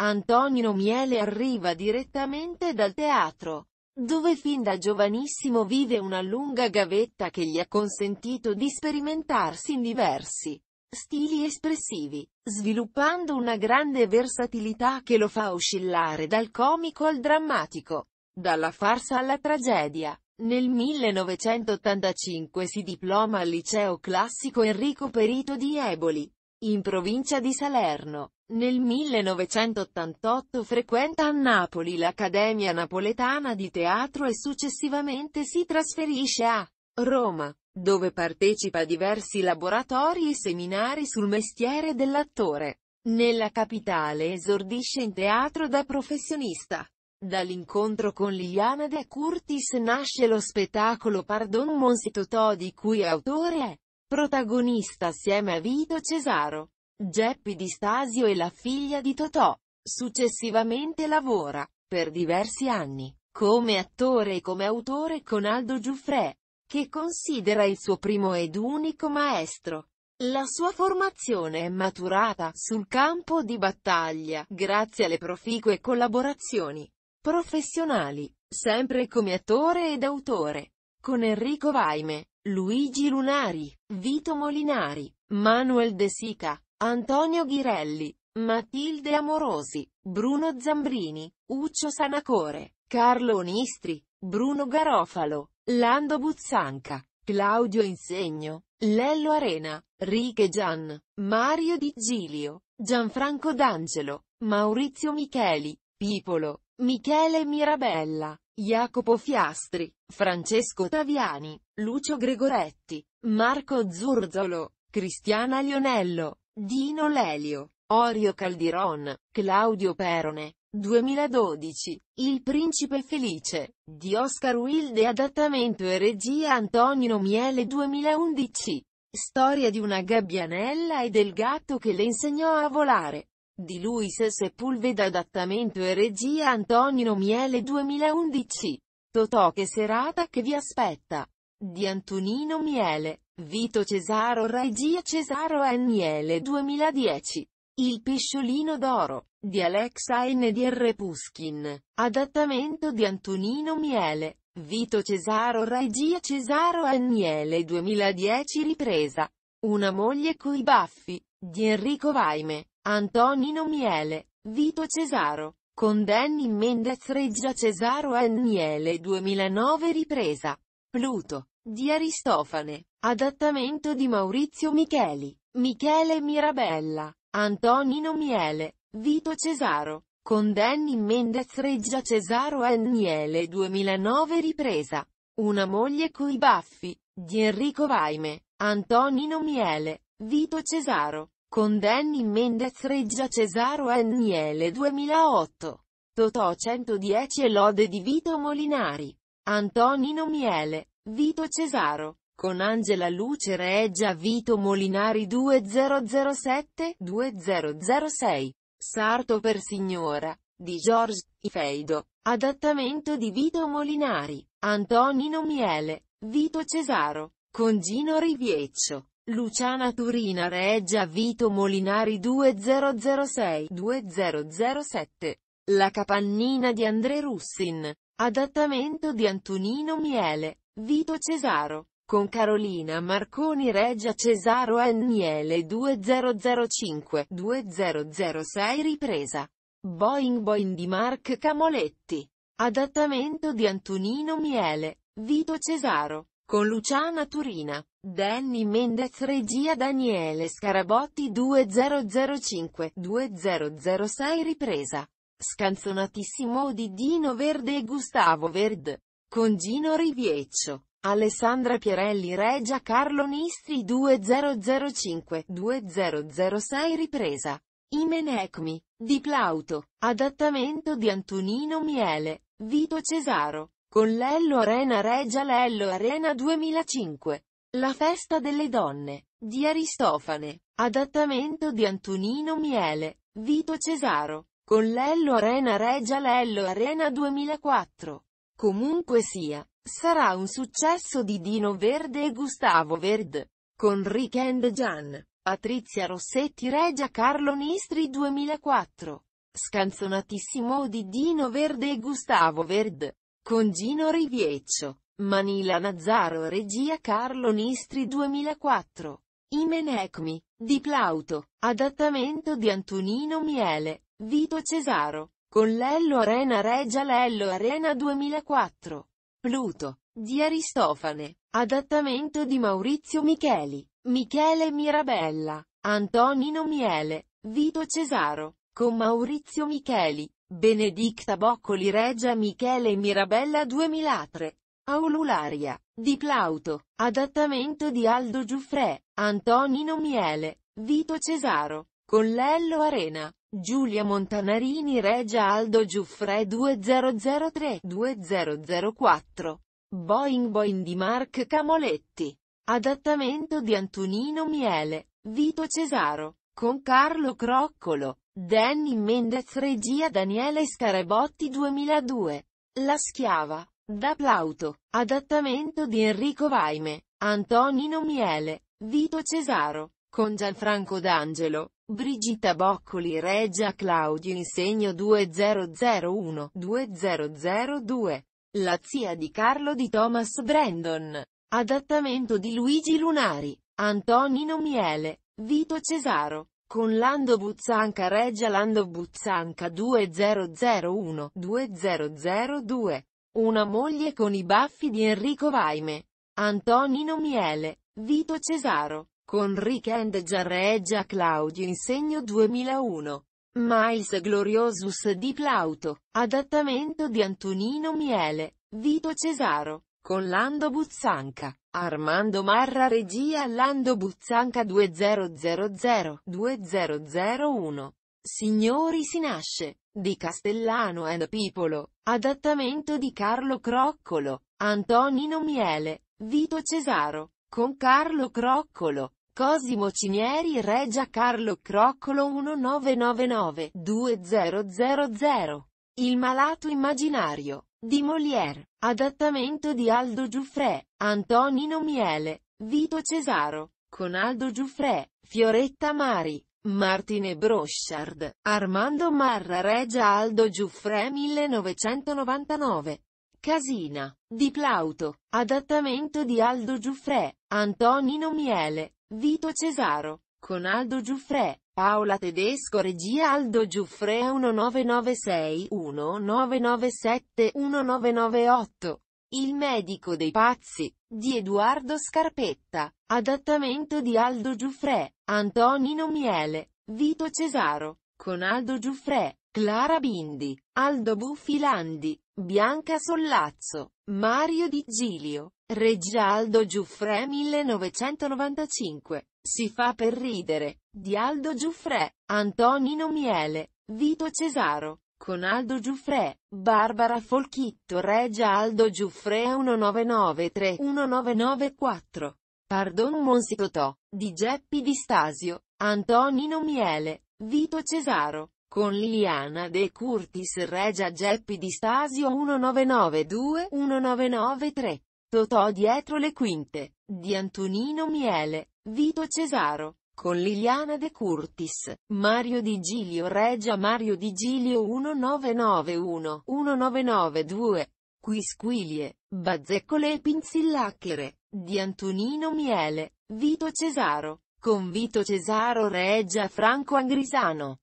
Antonino Miele arriva direttamente dal teatro, dove fin da giovanissimo vive una lunga gavetta che gli ha consentito di sperimentarsi in diversi stili espressivi, sviluppando una grande versatilità che lo fa oscillare dal comico al drammatico, dalla farsa alla tragedia. Nel 1985 si diploma al liceo classico Enrico Perito di Eboli, in provincia di Salerno. Nel 1988 frequenta a Napoli l'Accademia Napoletana di Teatro e successivamente si trasferisce a Roma, dove partecipa a diversi laboratori e seminari sul mestiere dell'attore. Nella capitale esordisce in teatro da professionista. Dall'incontro con Liliana De Curtis nasce lo spettacolo Pardon Mon Totò di cui autore è Protagonista assieme a Vito Cesaro, Geppi Di Stasio e la figlia di Totò. Successivamente lavora, per diversi anni, come attore e come autore con Aldo Giuffrè, che considera il suo primo ed unico maestro. La sua formazione è maturata sul campo di battaglia, grazie alle proficue collaborazioni professionali, sempre come attore ed autore, con Enrico Vaime, Luigi Lunari, Vito Molinari, Manuel De Sica, Antonio Ghirelli, Matilde Amorosi, Bruno Zambrini, Uccio Sanacore, Carlo Onistri, Bruno Garofalo, Lando Buzzanca, Claudio Insegno, Lello Arena, Riche Gian, Mario Di Giglio, Gianfranco D'Angelo, Maurizio Micheli, Pipolo, Michele Mirabella, Jacopo Fiastri, Francesco Taviani, Lucio Gregoretti, Marco Zurzolo, Cristiana Lionello, Dino Lelio, Orio Caldiron, Claudio Perone, 2012, Il Principe Felice, di Oscar Wilde adattamento e regia Antonino Miele 2011. Storia di una gabbianella e del gatto che le insegnò a volare. Di Luis Sepulveda adattamento e regia Antonino Miele 2011. Totò che serata che vi aspetta. Di Antonino Miele, Vito Cesaro regia Cesaro e Miele 2010. Il pesciolino d'oro, di Alexa N. di R. Puskin, adattamento di Antonino Miele, Vito Cesaro regia Cesaro e Miele 2010 ripresa. Una moglie coi baffi, di Enrico Vaime. Antonino Miele, Vito Cesaro, con Danny Mendez Reggia Cesaro e Anniele 2009 ripresa. Pluto, di Aristofane, adattamento di Maurizio Micheli, Michele Mirabella, Antonino Miele, Vito Cesaro, con Danny Mendez Reggia Cesaro e Anniele 2009 ripresa. Una moglie coi baffi, di Enrico Vaime, Antonino Miele, Vito Cesaro, con Danny Mendez reggia Cesaro Niele 2008. Totò 110 e lode di Vito Molinari. Antonino Miele, Vito Cesaro. Con Angela Luce reggia Vito Molinari 2007-2006. Sarto per signora, di George Ifeido. Adattamento di Vito Molinari, Antonino Miele, Vito Cesaro, con Gino Rivieccio. Luciana Turina Reggia Vito Molinari 2006-2007. La capannina di André Russin. Adattamento di Antonino Miele. Vito Cesaro. Con Carolina Marconi Reggia Cesaro N. Miele 2005-2006 ripresa. Boing Boing di Mark Camoletti. Adattamento di Antonino Miele. Vito Cesaro con Luciana Turina, Danny Mendez regia Daniele Scarabotti 2005-2006 ripresa. Scanzonatissimo di Dino Verde e Gustavo Verde. Con Gino Rivieccio, Alessandra Pierelli Regia Carlo Nistri 2005-2006 ripresa. Imenecmi, di Plauto, adattamento di Antonino Miele, Vito Cesaro. Con l'Ello Arena Regia l'Ello Arena 2005. La festa delle donne, di Aristofane, adattamento di Antonino Miele, Vito Cesaro, con l'Ello Arena Regia l'Ello Arena 2004. Comunque sia, sarà un successo di Dino Verde e Gustavo Verde, con Rick and Gian, Patrizia Rossetti Regia Carlo Nistri 2004. Scanzonatissimo di Dino Verde e Gustavo Verde con Gino Rivieccio, Manila Nazzaro regia Carlo Nistri 2004. Imenecmi, di Plauto, adattamento di Antonino Miele, Vito Cesaro, con Lello Arena Regia Lello Arena 2004. Pluto, di Aristofane, adattamento di Maurizio Micheli, Michele Mirabella, Antonino Miele, Vito Cesaro, con Maurizio Micheli, Benedicta Boccoli Regia Michele Mirabella 2003. Aulularia, di Plauto, adattamento di Aldo Giuffrè, Antonino Miele, Vito Cesaro, con Lello Arena, Giulia Montanarini Regia Aldo Giuffrè 2003-2004. Boing Boing di Mark Camoletti. Adattamento di Antonino Miele, Vito Cesaro, con Carlo Croccolo, Danny Mendez regia Daniele Scarabotti 2002. La schiava. Da Plauto. Adattamento di Enrico Vaime, Antonino Miele, Vito Cesaro, con Gianfranco D'Angelo, Brigitta Boccoli Regia Claudio Insegno 2001-2002. La zia di Carlo di Thomas Brandon. Adattamento di Luigi Lunari, Antonino Miele, Vito Cesaro con Lando Buzzanca Reggia Lando Buzzanca 2001-2002, una moglie con i baffi di Enrico Vaime, Antonino Miele, Vito Cesaro, con and Giarreggia Claudio Insegno 2001, Miles Gloriosus di Plauto, adattamento di Antonino Miele, Vito Cesaro. Con Lando Buzzanca. Armando Marra regia Lando Buzzanca 2000-2001. Signori si nasce, di Castellano ed Pipolo, adattamento di Carlo Croccolo, Antonino Miele, Vito Cesaro, con Carlo Croccolo, Cosimo Cinieri Regia Carlo Croccolo 1999 2000 il malato immaginario, di Molière, adattamento di Aldo Giuffrè, Antonino Miele, Vito Cesaro, con Aldo Giuffrè, Fioretta Mari, Martine Brochard, Armando Marra Regia Aldo Giuffrè 1999. Casina, di Plauto, adattamento di Aldo Giuffrè, Antonino Miele, Vito Cesaro, con Aldo Giuffre, Paola Tedesco regia Aldo Giuffre 1996 1997 1998 il medico dei pazzi, di Edoardo Scarpetta, adattamento di Aldo Giuffre, Antonino Miele, Vito Cesaro, con Aldo Giuffre, Clara Bindi, Aldo Buffilandi, Bianca Sollazzo, Mario Di Giglio. Regialdo Giuffre 1995. Si fa per ridere. Di Aldo Giuffre, Antonino Miele, Vito Cesaro, con Aldo Giuffre, Barbara Folchitto Regia Aldo Giuffre 1993-1994. Pardon Monsitotò, di Geppi Di Stasio, Antonino Miele, Vito Cesaro con Liliana De Curtis Regia Geppi di Stasio 1992-1993. Totò dietro le quinte, di Antonino Miele, Vito Cesaro, con Liliana De Curtis, Mario Di Giglio Regia Mario Di Giglio 1991 1992, Quisquilie, Bazzeccole e Pinzillacchere, di Antonino Miele, Vito Cesaro, con Vito Cesaro Regia Franco Angrisano.